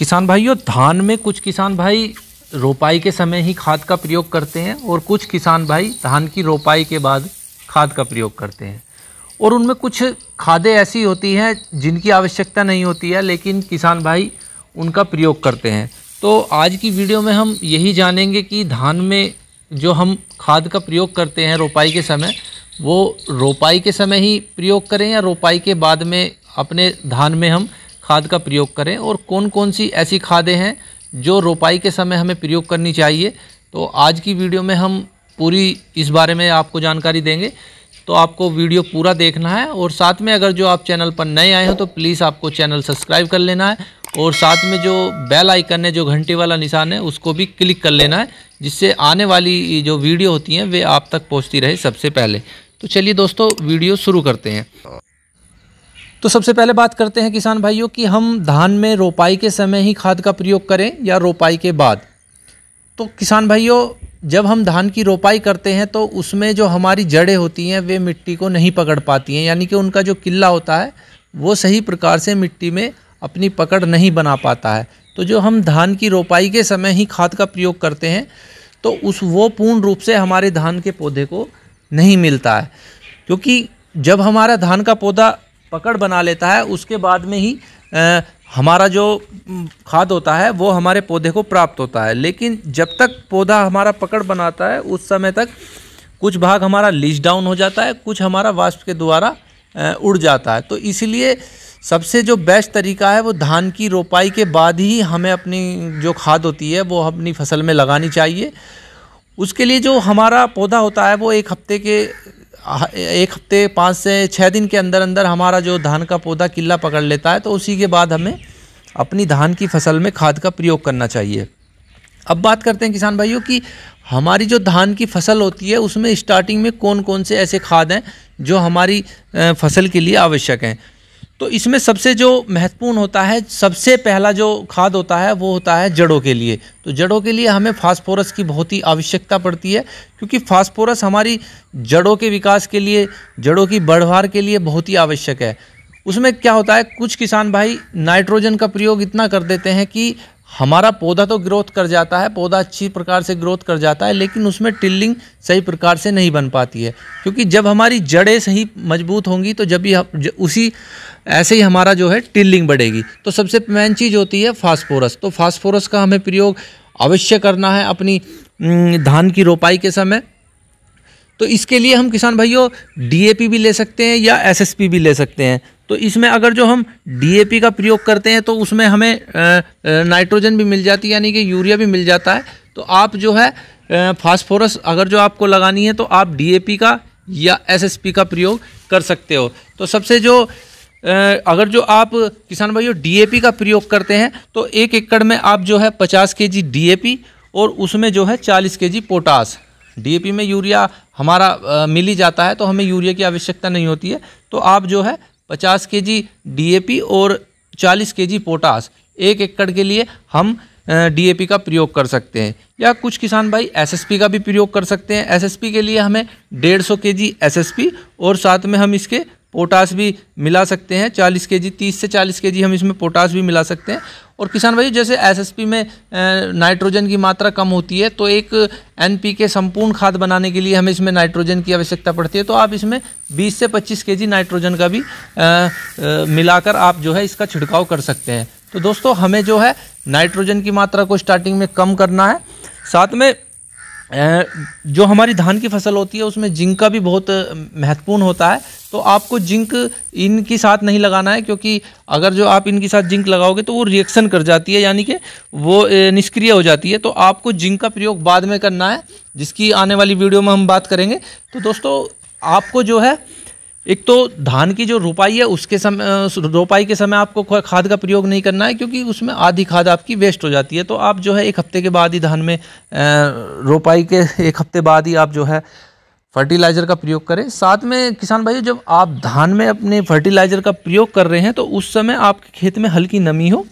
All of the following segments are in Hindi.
किसान भाइयों धान में कुछ किसान भाई रोपाई के समय ही खाद का प्रयोग करते हैं और कुछ किसान भाई धान की रोपाई के बाद खाद का प्रयोग करते हैं और उनमें कुछ खादें ऐसी होती हैं जिनकी आवश्यकता नहीं होती है लेकिन किसान भाई उनका प्रयोग करते हैं तो आज की वीडियो में हम यही जानेंगे कि धान में जो हम खाद का प्रयोग करते हैं रोपाई के समय वो रोपाई के समय ही प्रयोग करें या रोपाई के बाद में अपने धान में हम खाद का प्रयोग करें और कौन कौन सी ऐसी खादें हैं जो रोपाई के समय हमें प्रयोग करनी चाहिए तो आज की वीडियो में हम पूरी इस बारे में आपको जानकारी देंगे तो आपको वीडियो पूरा देखना है और साथ में अगर जो आप चैनल पर नए आए हो तो प्लीज़ आपको चैनल सब्सक्राइब कर लेना है और साथ में जो बेल आइकन है जो घंटे वाला निशान है उसको भी क्लिक कर लेना है जिससे आने वाली जो वीडियो होती हैं वे आप तक पहुंचती रहे सबसे पहले तो चलिए दोस्तों वीडियो शुरू करते हैं तो सबसे पहले बात करते हैं किसान भाइयों कि हम धान में रोपाई के समय ही खाद का प्रयोग करें या रोपाई के बाद तो किसान भाइयों जब हम धान की रोपाई करते हैं तो उसमें जो हमारी जड़ें होती हैं वे मिट्टी को नहीं पकड़ पाती हैं यानी कि उनका जो किला होता है वो सही प्रकार से मिट्टी में अपनी पकड़ नहीं बना पाता है तो जो हम धान की रोपाई के समय ही खाद का प्रयोग करते हैं तो उस वो पूर्ण रूप से हमारे धान के पौधे को नहीं मिलता है क्योंकि जब हमारा धान का पौधा पकड़ बना लेता है उसके बाद में ही आ, हमारा जो खाद होता है वो हमारे पौधे को प्राप्त होता है लेकिन जब तक पौधा हमारा पकड़ बनाता है उस समय तक कुछ भाग हमारा लीज डाउन हो जाता है कुछ हमारा वाष्प के द्वारा उड़ जाता है तो इसलिए सबसे जो बेस्ट तरीका है वो धान की रोपाई के बाद ही हमें अपनी जो खाद होती है वो अपनी फसल में लगानी चाहिए उसके लिए जो हमारा पौधा होता है वो एक हफ्ते के एक हफ्ते पाँच से छः दिन के अंदर अंदर हमारा जो धान का पौधा किला पकड़ लेता है तो उसी के बाद हमें अपनी धान की फसल में खाद का प्रयोग करना चाहिए अब बात करते हैं किसान भाइयों की हमारी जो धान की फसल होती है उसमें स्टार्टिंग में कौन कौन से ऐसे खाद हैं जो हमारी फसल के लिए आवश्यक हैं तो इसमें सबसे जो महत्वपूर्ण होता है सबसे पहला जो खाद होता है वो होता है जड़ों के लिए तो जड़ों के लिए हमें फास्फोरस की बहुत ही आवश्यकता पड़ती है क्योंकि फास्फोरस हमारी जड़ों के विकास के लिए जड़ों की बढ़वार के लिए बहुत ही आवश्यक है उसमें क्या होता है कुछ किसान भाई नाइट्रोजन का प्रयोग इतना कर देते हैं कि हमारा पौधा तो ग्रोथ कर जाता है पौधा अच्छी प्रकार से ग्रोथ कर जाता है लेकिन उसमें टिल्लिंग सही प्रकार से नहीं बन पाती है क्योंकि जब हमारी जड़ें सही मजबूत होंगी तो जब भी उसी ऐसे ही हमारा जो है टिल्लिंग बढ़ेगी तो सबसे मेन चीज़ होती है फास्फोरस तो फास्फोरस का हमें प्रयोग अवश्य करना है अपनी धान की रोपाई के समय तो इसके लिए हम किसान भाइयों डीएपी भी ले सकते हैं या एसएसपी भी ले सकते हैं तो इसमें अगर जो हम डीएपी का प्रयोग करते हैं तो उसमें हमें नाइट्रोजन भी मिल जाती है यानी कि यूरिया भी मिल जाता है तो आप जो है फास्फोरस अगर जो आपको लगानी है तो आप डी का या एस का प्रयोग कर सकते हो तो सबसे जो अगर जो आप किसान भाइयों डीएपी का प्रयोग करते हैं तो एक एकड़ में आप जो है 50 केजी डीएपी और उसमें जो है 40 केजी पोटास डीएपी में यूरिया हमारा मिल ही जाता है तो हमें यूरिया की आवश्यकता नहीं होती है तो आप जो है पचास के जी डीएपी और चालीस के जी पोटास एक एकड़ के लिए हम डीएपी का प्रयोग कर सकते हैं या कुछ किसान भाई एसएसपी का भी प्रयोग कर सकते हैं एसएसपी के लिए हमें डेढ़ सौ के जी और साथ में हम इसके पोटास भी मिला सकते हैं चालीस के जी तीस से चालीस के जी हम इसमें पोटास भी मिला सकते हैं और किसान भाई जैसे एसएसपी में नाइट्रोजन की मात्रा कम होती है तो एक एनपीके संपूर्ण खाद बनाने के लिए हमें इसमें नाइट्रोजन की आवश्यकता पड़ती है तो आप इसमें 20 से 25 केजी नाइट्रोजन का भी मिलाकर आप जो है इसका छिड़काव कर सकते हैं तो दोस्तों हमें जो है नाइट्रोजन की मात्रा को स्टार्टिंग में कम करना है साथ में जो हमारी धान की फसल होती है उसमें जिंक का भी बहुत महत्वपूर्ण होता है तो आपको जिंक इनके साथ नहीं लगाना है क्योंकि अगर जो आप इनके साथ जिंक लगाओगे तो वो रिएक्शन कर जाती है यानी कि वो निष्क्रिय हो जाती है तो आपको जिंक का प्रयोग बाद में करना है जिसकी आने वाली वीडियो में हम बात करेंगे तो दोस्तों आपको जो है एक तो धान की जो रोपाई है उसके समय रोपाई के समय आपको खाद का प्रयोग नहीं करना है क्योंकि उसमें आधी खाद आपकी वेस्ट हो जाती है तो आप जो है एक हफ्ते के बाद ही धान में रोपाई के एक हफ्ते बाद ही आप जो है फर्टिलाइज़र का प्रयोग करें साथ में किसान भाइयों जब आप धान में अपने फर्टिलाइज़र का प्रयोग कर रहे हैं तो उस समय आपके खेत में हल्की नमी हो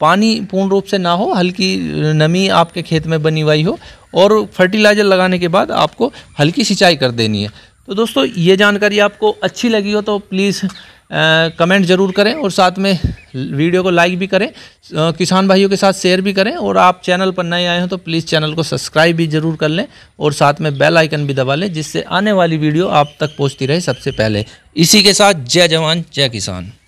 पानी पूर्ण रूप से ना हो हल्की नमी आपके खेत में बनी हुई हो और फर्टिलाइज़र लगाने के बाद आपको हल्की सिंचाई कर देनी है तो दोस्तों ये जानकारी आपको अच्छी लगी हो तो प्लीज़ कमेंट ज़रूर करें और साथ में वीडियो को लाइक भी करें आ, किसान भाइयों के साथ शेयर भी करें और आप चैनल पर नए आए हो तो प्लीज़ चैनल को सब्सक्राइब भी ज़रूर कर लें और साथ में बेल आइकन भी दबा लें जिससे आने वाली वीडियो आप तक पहुंचती रहे सबसे पहले इसी के साथ जय जवान जय किसान